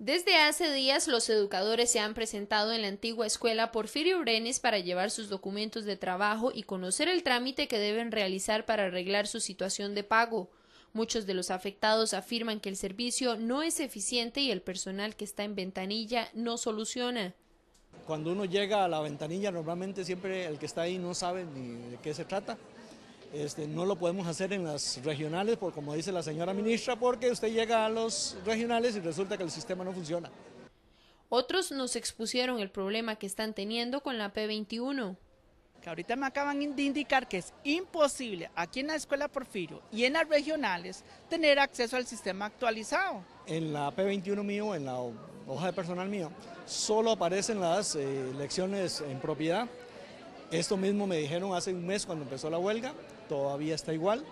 Desde hace días los educadores se han presentado en la antigua escuela Porfirio Brenes para llevar sus documentos de trabajo y conocer el trámite que deben realizar para arreglar su situación de pago. Muchos de los afectados afirman que el servicio no es eficiente y el personal que está en ventanilla no soluciona. Cuando uno llega a la ventanilla normalmente siempre el que está ahí no sabe ni de qué se trata este, no lo podemos hacer en las regionales, como dice la señora ministra, porque usted llega a los regionales y resulta que el sistema no funciona. Otros nos expusieron el problema que están teniendo con la P21. Que ahorita me acaban de indicar que es imposible aquí en la escuela Porfirio y en las regionales tener acceso al sistema actualizado. En la P21 mío, en la hoja de personal mío, solo aparecen las eh, lecciones en propiedad esto mismo me dijeron hace un mes cuando empezó la huelga, todavía está igual.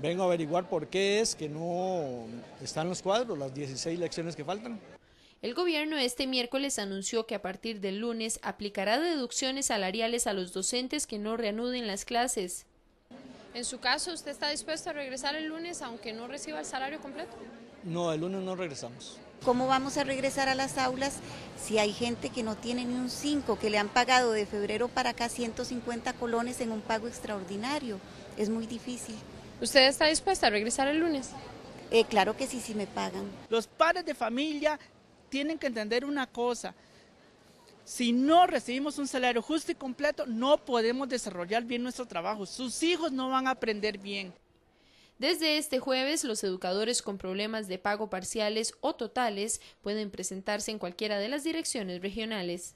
Vengo a averiguar por qué es que no están los cuadros, las 16 lecciones que faltan. El gobierno este miércoles anunció que a partir del lunes aplicará deducciones salariales a los docentes que no reanuden las clases. En su caso, ¿usted está dispuesto a regresar el lunes aunque no reciba el salario completo? No, el lunes no regresamos. ¿Cómo vamos a regresar a las aulas si hay gente que no tiene ni un 5, que le han pagado de febrero para acá 150 colones en un pago extraordinario? Es muy difícil. ¿Usted está dispuesta a regresar el lunes? Eh, claro que sí, sí me pagan. Los padres de familia tienen que entender una cosa. Si no recibimos un salario justo y completo, no podemos desarrollar bien nuestro trabajo. Sus hijos no van a aprender bien. Desde este jueves, los educadores con problemas de pago parciales o totales pueden presentarse en cualquiera de las direcciones regionales.